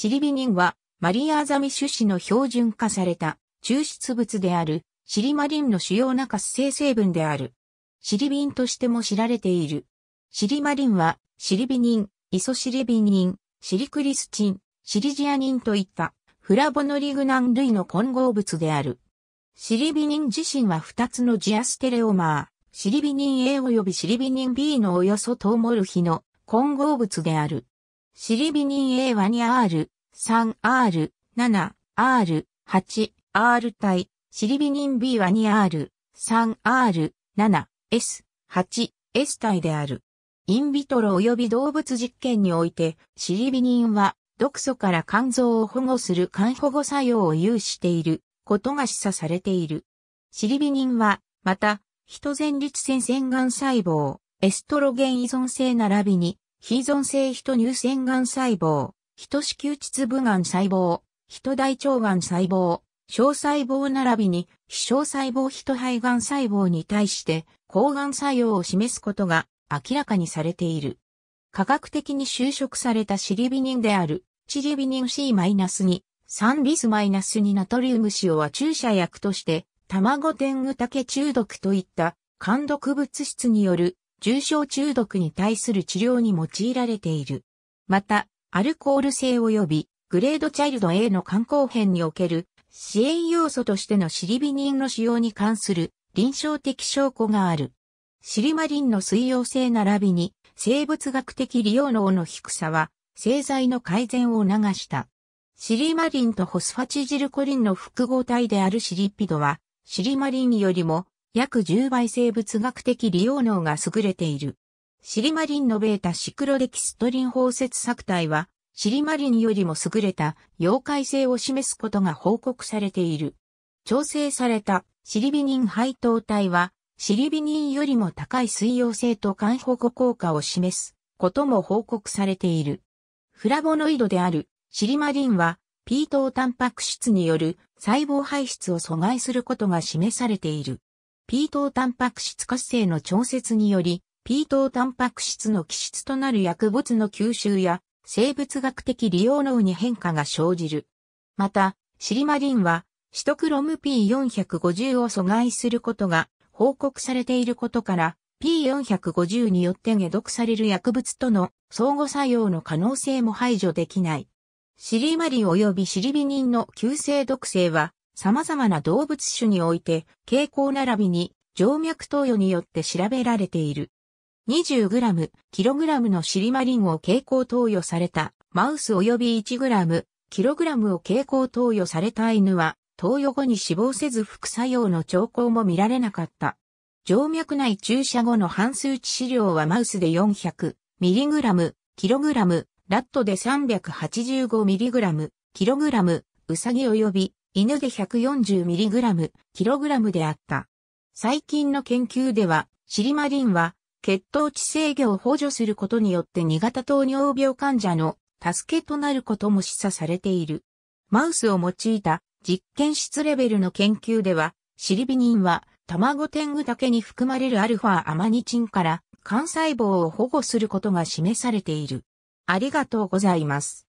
シリビニンは、マリアーザミ種子の標準化された抽出物である、シリマリンの主要な活性成分である。シリビンとしても知られている。シリマリンは、シリビニン、イソシリビニン、シリクリスチン、シリジアニンといったフラボノリグナン類の混合物である。シリビニン自身は2つのジアステレオマー、シリビニン A 及びシリビニン B のおよそトウモルヒの混合物である。シリビニン A はール、3R、7R、8R 体、シリビニン B は 2R、3R、7、S、8、S 体である。インビトロ及び動物実験において、シリビニンは毒素から肝臓を保護する肝保護作用を有していることが示唆されている。シリビニンは、また、人前立腺腺がん細胞、エストロゲン依存性並びに、非依存性人乳腺がん細胞、ヒト子宮秩父癌細胞、ヒト大腸癌細胞、小細胞並びに、非小細胞ヒト肺癌細胞に対して、抗がん作用を示すことが明らかにされている。科学的に就職されたシリビニンである、チリビニン C-2、ンビス -2 ナトリウム塩は注射薬として、卵天狗竹中毒といった肝毒物質による重症中毒に対する治療に用いられている。また、アルコール性及びグレードチャイルド A の肝硬変における支援要素としてのシリビニンの使用に関する臨床的証拠がある。シリマリンの水溶性並びに生物学的利用能の低さは製剤の改善を促した。シリマリンとホスファチジルコリンの複合体であるシリピドはシリマリンよりも約10倍生物学的利用能が優れている。シリマリンのベータシクロデキストリン包摂作体は、シリマリンよりも優れた溶解性を示すことが報告されている。調整されたシリビニン配糖体は、シリビニンよりも高い水溶性と環保護効果を示すことも報告されている。フラボノイドであるシリマリンは、P ータンパク質による細胞排出を阻害することが示されている。P ータンパク質活性の調節により、P 等タンパク質の基質となる薬物の吸収や生物学的利用脳に変化が生じる。また、シリマリンは、シトクロム P450 を阻害することが報告されていることから、P450 によって解毒される薬物との相互作用の可能性も排除できない。シリマリン及びシリビニンの急性毒性は、様々な動物種において、傾向並びに静脈投与によって調べられている。20g、kg のシリマリンを経口投与されたマウス及び 1g、kg を経口投与された犬は投与後に死亡せず副作用の兆候も見られなかった。静脈内注射後の半数値資料はマウスで 400mg、kg、ラットで 385mg、kg、ウサギ及び犬で 140mg、kg であった。最近の研究では、シリマリンは血糖値制御を補助することによって2型糖尿病患者の助けとなることも示唆されている。マウスを用いた実験室レベルの研究では、シリビニンは卵天狗だけに含まれるアルファアマニチンから幹細胞を保護することが示されている。ありがとうございます。